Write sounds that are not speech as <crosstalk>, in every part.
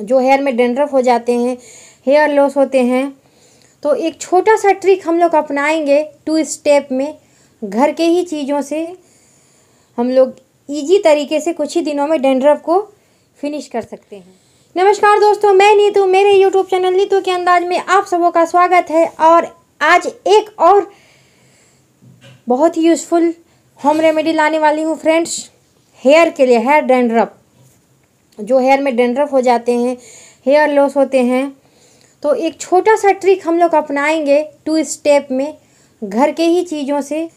जो हेयर में डेंड्रफ हो जाते हैं हेयर लॉस होते हैं तो एक छोटा सा ट्रिक हम लोग अपनाएंगे टू स्टेप में घर के ही चीज़ों से हम लोग इजी तरीके से कुछ ही दिनों में डेंड्रफ को फिनिश कर सकते हैं नमस्कार दोस्तों मैं नीतू मेरे यूट्यूब चैनल नीतू के अंदाज में आप सबों का स्वागत है और आज एक और बहुत ही यूज़फुल होम रेमेडी लाने वाली हूँ फ्रेंड्स हेयर के लिए हेयर डेंड्रफ जो हेयर में डेंड्रफ हो जाते हैं हेयर लॉस होते हैं तो एक छोटा सा ट्रिक हम लोग अपनाएंगे टू स्टेप में घर के ही चीज़ों से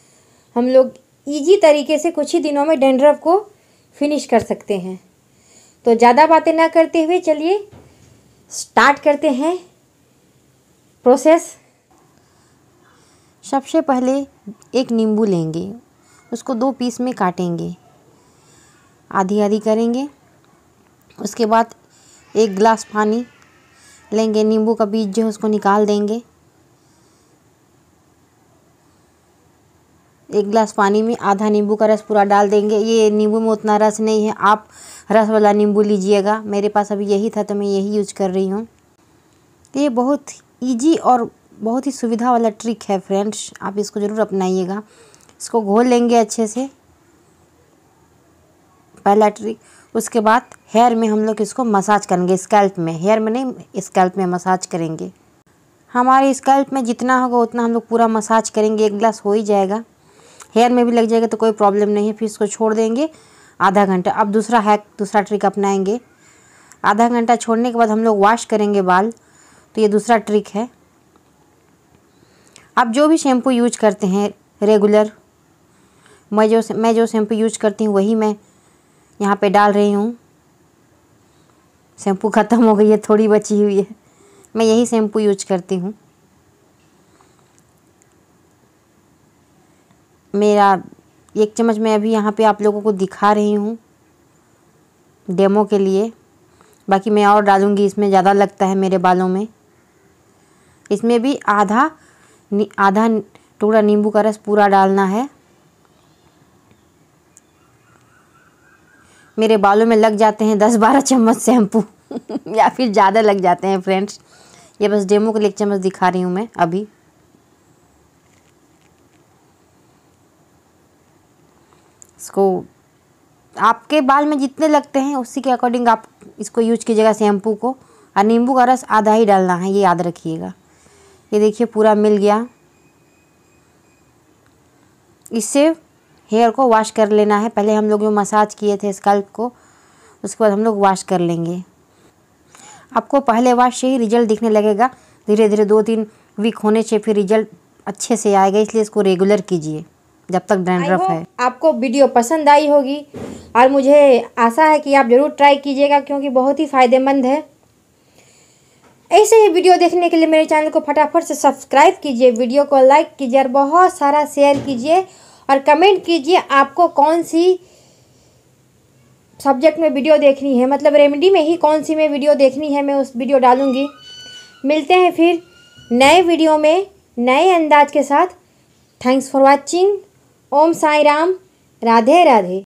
हम लोग ईजी तरीके से कुछ ही दिनों में डेंड्रफ को फिनिश कर सकते हैं तो ज़्यादा बातें ना करते हुए चलिए स्टार्ट करते हैं प्रोसेस सबसे पहले एक नींबू लेंगे उसको दो पीस में काटेंगे आधी आधी करेंगे उसके बाद एक गिलास पानी लेंगे नींबू का बीज जो है उसको निकाल देंगे एक गिलास पानी में आधा नींबू का रस पूरा डाल देंगे ये नींबू में उतना रस नहीं है आप रस वाला नींबू लीजिएगा मेरे पास अभी यही था तो मैं यही यूज कर रही हूँ ये बहुत ईजी और बहुत ही सुविधा वाला ट्रिक है फ्रेंड्स आप इसको ज़रूर अपनाइएगा इसको घोल लेंगे अच्छे से पहला ट्रिक उसके बाद हेयर में हम लोग इसको मसाज करेंगे स्कैल्प में हेयर में नहीं स्कैल्प में मसाज करेंगे हमारे स्कैल्प में जितना होगा उतना हम लोग पूरा मसाज करेंगे एक गिलास हो ही जाएगा हेयर में भी लग जाएगा तो कोई प्रॉब्लम नहीं है फिर इसको छोड़ देंगे आधा घंटा अब दूसरा हैक दूसरा ट्रिक अपनाएंगे आधा घंटा छोड़ने के बाद हम लोग वॉश करेंगे बाल तो ये दूसरा ट्रिक है आप जो भी शैम्पू यूज करते हैं रेगुलर मैं जो मैं जो शैम्पू यूज करती हूँ वही मैं यहाँ पे डाल रही हूँ शैम्पू ख़त्म हो गई है थोड़ी बची हुई है मैं यही शैम्पू यूज करती हूँ मेरा एक चम्मच मैं अभी यहाँ पे आप लोगों को दिखा रही हूँ डेमो के लिए बाकी मैं और डालूँगी इसमें ज़्यादा लगता है मेरे बालों में इसमें भी आधा आधा टुकड़ा नींबू का रस पूरा डालना है मेरे बालों में लग जाते हैं दस बारह चम्मच शैम्पू <laughs> या फिर ज़्यादा लग जाते हैं फ्रेंड्स ये बस डेमो के लिए एक चम्मच दिखा रही हूँ मैं अभी इसको आपके बाल में जितने लगते हैं उसी के अकॉर्डिंग आप इसको यूज कीजिएगा शैम्पू को और नींबू का रस आधा ही डालना है ये याद रखिएगा ये देखिए पूरा मिल गया इससे हेयर को वॉश कर लेना है पहले हम लोग जो मसाज किए थे स्कल्प को उसके बाद हम लोग वॉश कर लेंगे आपको पहले वॉश से ही रिजल्ट दिखने लगेगा धीरे धीरे दो तीन वीक होने से फिर रिजल्ट अच्छे से आएगा इसलिए इसको रेगुलर कीजिए जब तक डैंड्रफ है आपको वीडियो पसंद आई होगी और मुझे आशा है कि आप ज़रूर ट्राई कीजिएगा क्योंकि बहुत ही फ़ायदेमंद है ऐसे ही वीडियो देखने के लिए मेरे चैनल को फटाफट से सब्सक्राइब कीजिए वीडियो को लाइक कीजिए और बहुत सारा शेयर कीजिए और कमेंट कीजिए आपको कौन सी सब्जेक्ट में वीडियो देखनी है मतलब रेमेडी में ही कौन सी में वीडियो देखनी है मैं उस वीडियो डालूँगी मिलते हैं फिर नए वीडियो में नए अंदाज के साथ thanks for watching Om Sai Ram Radhe Radhe